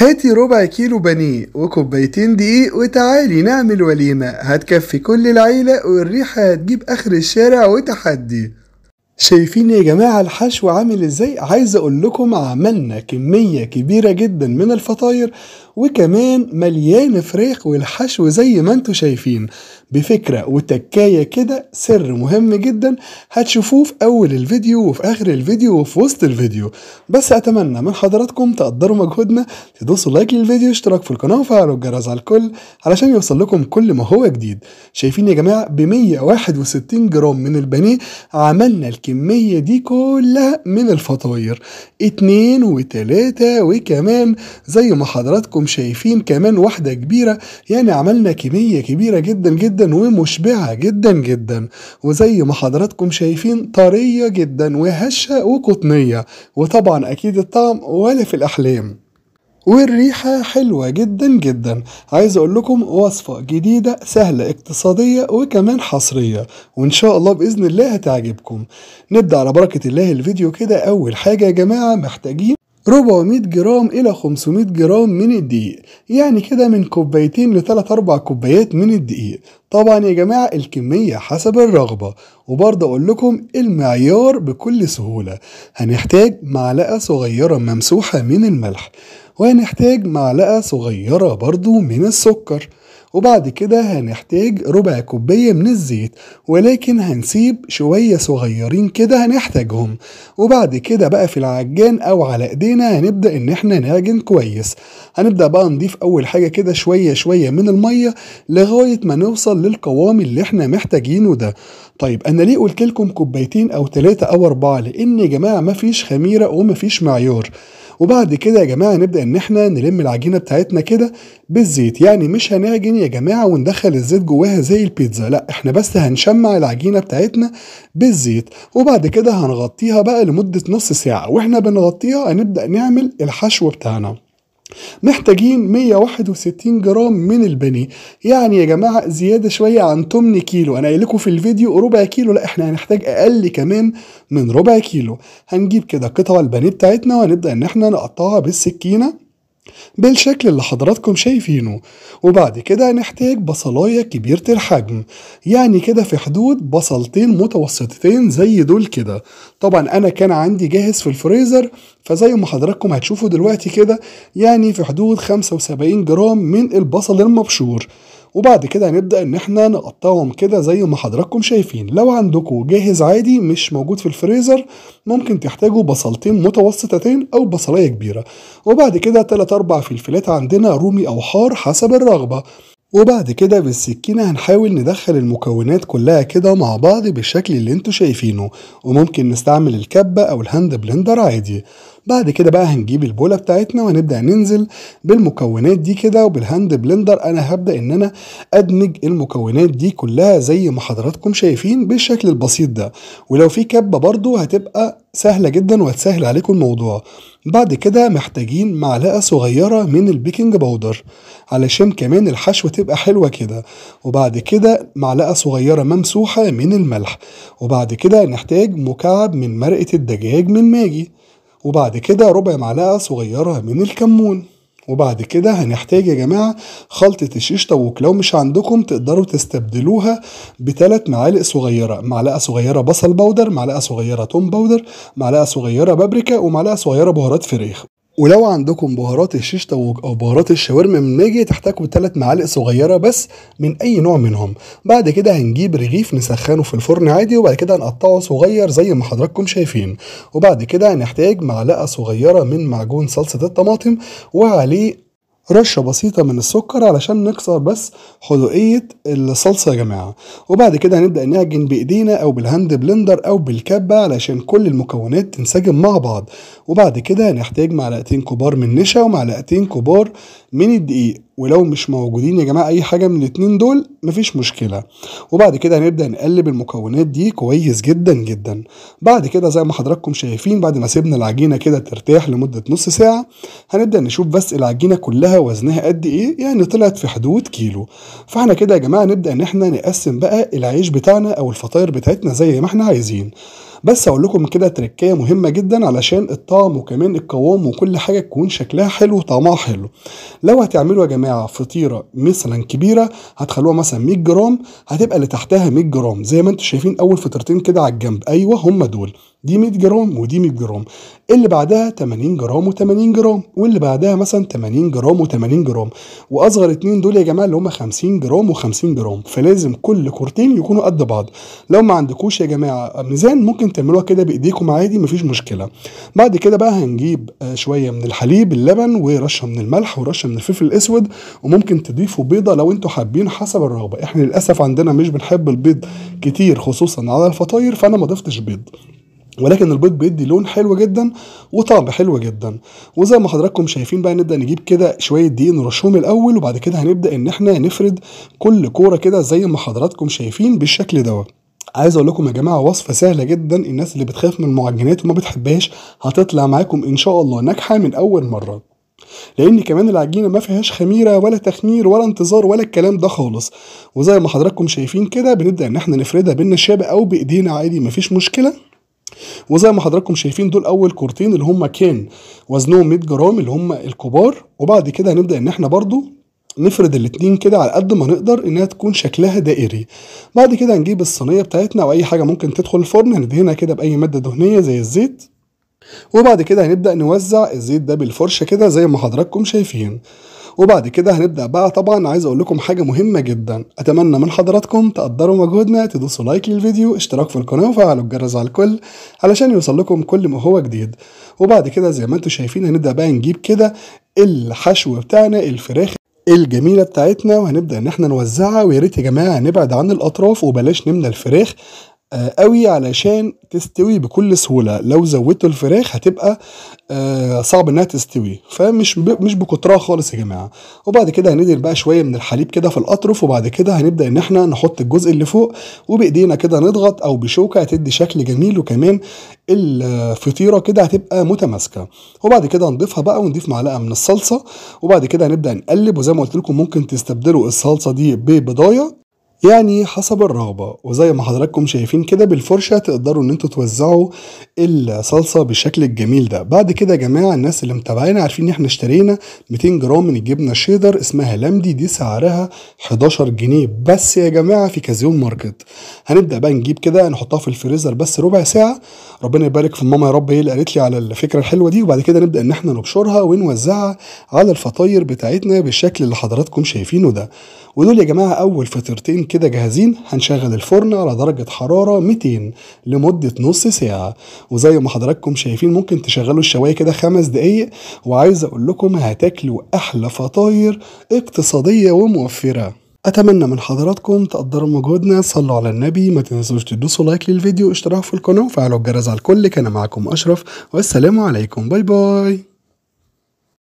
هاتي ربع كيلو بانيه وكوبايتين دقيق وتعالي نعمل وليمة هتكفي كل العيلة والريحة هتجيب آخر الشارع وتحدي شايفين يا جماعة الحشو عامل ازاي؟ عايز اقول لكم عملنا كمية كبيرة جدا من الفطاير وكمان مليان فراخ والحشو زي ما انتوا شايفين بفكرة وتكاية كده سر مهم جدا هتشوفوه في أول الفيديو وفي آخر الفيديو وفي وسط الفيديو بس أتمنى من حضراتكم تقدروا مجهودنا تدوسوا لايك للفيديو اشتراك في القناة وفعلوا الجرس على الكل علشان يوصل لكم كل ما هو جديد شايفين يا جماعة ب 161 جرام من البانيه عملنا الكمية دي كلها من الفطاير اتنين وتلاتة وكمان زي ما حضراتكم شايفين كمان واحدة كبيرة يعني عملنا كمية كبيرة جدا جدا جدا ومشبعة جدا جدا وزي ما حضراتكم شايفين طرية جدا وهشة وقطنية وطبعا أكيد الطعم ولا في الأحلام والريحة حلوة جدا جدا عايز اقول لكم وصفة جديدة سهلة اقتصادية وكمان حصرية وان شاء الله بإذن الله هتعجبكم نبدأ على بركة الله الفيديو كده اول حاجة يا جماعة محتاجين 400 جرام إلى 500 جرام من الدقيق يعني كده من كوبايتين لتلات أربع كوبايات من الدقيق طبعا يا جماعة الكمية حسب الرغبة وبرضه أقول لكم المعيار بكل سهولة هنحتاج معلقة صغيرة ممسوحة من الملح وهنحتاج معلقة صغيرة برضو من السكر وبعد كده هنحتاج ربع كوباية من الزيت ولكن هنسيب شوية صغيرين كده هنحتاجهم وبعد كده بقى في العجان او على ايدينا هنبدأ ان احنا نعجن كويس هنبدأ بقى نضيف اول حاجة كده شوية شوية من المية لغاية ما نوصل للقوام اللي احنا محتاجينه ده طيب انا ليه قلت لكم كوبايتين او ثلاثة او اربعة لان يا جماعة مفيش خميرة ومفيش معيار وبعد كده يا جماعه نبدا ان احنا نلم العجينه بتاعتنا كده بالزيت يعني مش هنعجن يا جماعه وندخل الزيت جواها زي البيتزا لا احنا بس هنشمع العجينه بتاعتنا بالزيت وبعد كده هنغطيها بقى لمده نص ساعه واحنا بنغطيها هنبدا نعمل الحشو بتاعنا محتاجين 161 جرام من البانيه يعني يا جماعه زياده شويه عن 8 كيلو انا قايل لكم في الفيديو ربع كيلو لا احنا هنحتاج اقل كمان من ربع كيلو هنجيب كده قطع البانيه بتاعتنا وهنبدا ان احنا نقطعها بالسكينه بالشكل اللي حضراتكم شايفينه وبعد كده هنحتاج بصلاية كبيرة الحجم يعني كده في حدود بصلتين متوسطتين زي دول كده طبعا أنا كان عندي جاهز في الفريزر فزي ما حضراتكم هتشوفوا دلوقتي كده يعني في حدود 75 جرام من البصل المبشور وبعد كده هنبدأ إن إحنا نقطعهم كده زي ما حضراتكم شايفين لو عندكم جاهز عادي مش موجود في الفريزر ممكن تحتاجوا بصلتين متوسطتين أو بصلاية كبيرة وبعد كده تلات أربع فلفلات عندنا رومي أو حار حسب الرغبة وبعد كده بالسكينة هنحاول ندخل المكونات كلها كده مع بعض بالشكل اللي انتوا شايفينه وممكن نستعمل الكبة أو الهاند بلندر عادي بعد كده بقى هنجيب البوله بتاعتنا وهنبدا ننزل بالمكونات دي كده وبالهاند بلندر انا هبدا ان انا ادمج المكونات دي كلها زي ما حضراتكم شايفين بالشكل البسيط ده ولو في كبه برضو هتبقى سهله جدا وهتسهل عليكم الموضوع بعد كده محتاجين معلقه صغيره من البيكنج باودر علشان كمان الحشوه تبقى حلوه كده وبعد كده معلقه صغيره ممسوحه من الملح وبعد كده نحتاج مكعب من مرقه الدجاج من ماجي وبعد كده ربع معلقة صغيرة من الكمون وبعد كده هنحتاج يا جماعة خلطة الشيش طاووق لو مش عندكم تقدروا تستبدلوها بثلاث معالق صغيرة معلقة صغيرة بصل بودر معلقة صغيرة توم بودر معلقة صغيرة بابريكا ومعلقة صغيرة بهارات فريخ ولو عندكم بهارات الشيش طاووق او بهارات الشاورما من ناجي تحتاجوا ثلاث معالق صغيره بس من اي نوع منهم بعد كده هنجيب رغيف نسخنه في الفرن عادي وبعد كده هنقطعه صغير زي ما حضراتكم شايفين وبعد كده هنحتاج معلقه صغيره من معجون صلصه الطماطم وعليه رشة بسيطة من السكر علشان نكسر بس حدوقية الصلصة يا جماعة وبعد كده هنبدأ نعجن بإيدينا أو بالهاند بلندر أو بالكبة علشان كل المكونات تنسجم مع بعض وبعد كده هنحتاج معلقتين كبار من نشا ومعلقتين كبار من الدقيق ولو مش موجودين يا جماعه اي حاجه من الاتنين دول مفيش مشكله وبعد كده هنبدا نقلب المكونات دي كويس جدا جدا بعد كده زي ما حضراتكم شايفين بعد ما سيبنا العجينه كده ترتاح لمده نص ساعه هنبدا نشوف بس العجينه كلها وزنها قد ايه يعني طلعت في حدود كيلو فاحنا كده يا جماعه نبدا ان احنا نقسم بقى العيش بتاعنا او الفطاير بتاعتنا زي ما احنا عايزين بس اقول لكم كده تركيه مهمه جدا علشان الطعم وكمان القوام وكل حاجه تكون شكلها حلو وطعمها حلو لو هتعملوا يا جماعه فطيره مثلا كبيره هتخلوها مثلا 100 جرام هتبقى اللي تحتها 100 جرام زي ما انتم شايفين اول فطيرتين كده على الجنب ايوه هم دول دي 100 جرام ودي 100 جرام اللي بعدها 80 جرام و80 جرام واللي بعدها مثلا 80 جرام و80 جرام واصغر اتنين دول يا جماعه اللي هم 50 جرام و50 جرام فلازم كل كورتين يكونوا قد بعض لو ما عندكوش يا جماعه ميزان ممكن تعملوها كده بايديكم عادي مفيش مشكله بعد كده بقى هنجيب آه، شويه من الحليب اللبن ورشه من الملح ورشه من الفلفل الاسود وممكن تضيفوا بيضه لو انتوا حابين حسب الرغبه احنا للاسف عندنا مش بنحب البيض كتير خصوصا على الفطاير فانا ما ضفتش بيض ولكن البيض بيدي لون حلو جدا وطعم حلو جدا وزي ما حضراتكم شايفين بقى نبدا نجيب كده شويه دقيق نرشهم الاول وبعد كده هنبدا ان احنا نفرد كل كوره كده زي ما حضراتكم شايفين بالشكل دوت عايز اقول لكم يا جماعه وصفه سهله جدا الناس اللي بتخاف من المعجنات وما بتحبهاش هتطلع معاكم ان شاء الله ناجحه من اول مره لان كمان العجينه ما فيهاش خميره ولا تخمير ولا انتظار ولا الكلام ده خالص وزي ما حضراتكم شايفين كده بنبدا ان احنا نفردها بالنشابه او بايدينا عادي مفيش مشكله وزي ما حضراتكم شايفين دول اول كورتين اللي هم كان وزنهم 100 جرام اللي هم الكبار وبعد كده هنبدا ان احنا برضو نفرد الاتنين كده على قد ما نقدر انها تكون شكلها دائري بعد كده هنجيب الصينيه بتاعتنا او اي حاجه ممكن تدخل الفرن هندهنها كده باي ماده دهنيه زي الزيت وبعد كده هنبدا نوزع الزيت ده بالفرشه كده زي ما حضراتكم شايفين وبعد كده هنبدا بقى طبعا عايز اقول لكم حاجه مهمه جدا اتمنى من حضراتكم تقدروا مجهودنا تدوسوا لايك للفيديو اشتراك في القناه وفعلوا الجرس على الكل علشان يوصل لكم كل ما هو جديد وبعد كده زي ما انتم شايفين هنبدا بقى نجيب كده الحشو بتاعنا الفراخ الجميله بتاعتنا وهنبدا ان احنا نوزعها ويا ريت يا جماعه نبعد عن الاطراف وبلاش نملى الفراخ آه، قوي علشان تستوي بكل سهوله لو زودتوا الفراخ هتبقى آه، صعب انها تستوي فمش مش بكترها خالص يا جماعه وبعد كده هندر بقى شويه من الحليب كده في الاطرف وبعد كده هنبدا ان احنا نحط الجزء اللي فوق وبايدينا كده نضغط او بشوكه هتدي شكل جميل وكمان الفطيره كده هتبقى متماسكه وبعد كده نضيفها بقى ونضيف معلقه من الصلصه وبعد كده هنبدا نقلب وزي ما قلت لكم ممكن تستبدلوا الصلصه دي ببضايه يعني حسب الرغبة وزي ما حضراتكم شايفين كده بالفرشة تقدروا ان انتوا توزعوا الصلصة بالشكل الجميل ده بعد كده يا جماعة الناس اللي متابعينا عارفين ان احنا اشترينا 200 جرام من الجبنة الشيدر اسمها لمدي دي سعرها 11 جنيه بس يا جماعة في كازيون ماركت هنبدأ بقى نجيب كده نحطها في الفريزر بس ربع ساعة ربنا يبارك في ماما يا رب هي اللي قالت لي على الفكرة الحلوة دي وبعد كده نبدأ ان احنا نبشرها ونوزعها على الفطاير بتاعتنا بالشكل اللي حضراتكم شايفينه ده ودول يا جماعة اول فطيرتين كده جاهزين هنشغل الفرن على درجة حرارة 200 لمدة نص ساعة وزي ما حضراتكم شايفين ممكن تشغلوا الشواية كده خمس دقايق وعايز أقول لكم هتاكلوا أحلى فطاير اقتصادية وموفرة اتمنى من حضراتكم تقدروا مجهودنا صلوا على النبي ما تنسوش تدوسوا لايك للفيديو واشتراك في القناه وفعلوا الجرس على الكل كان معكم اشرف والسلام عليكم باي باي